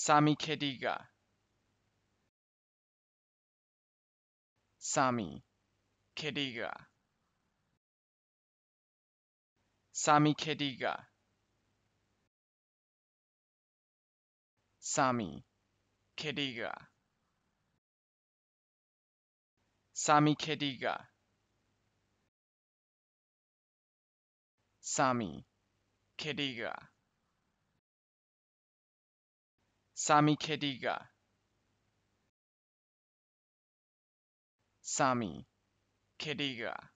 Sami que diga. Sami que diga. Sami que diga. Sami que diga. Sami que diga. Sami que diga. Sami Kediga. Sami Kediga.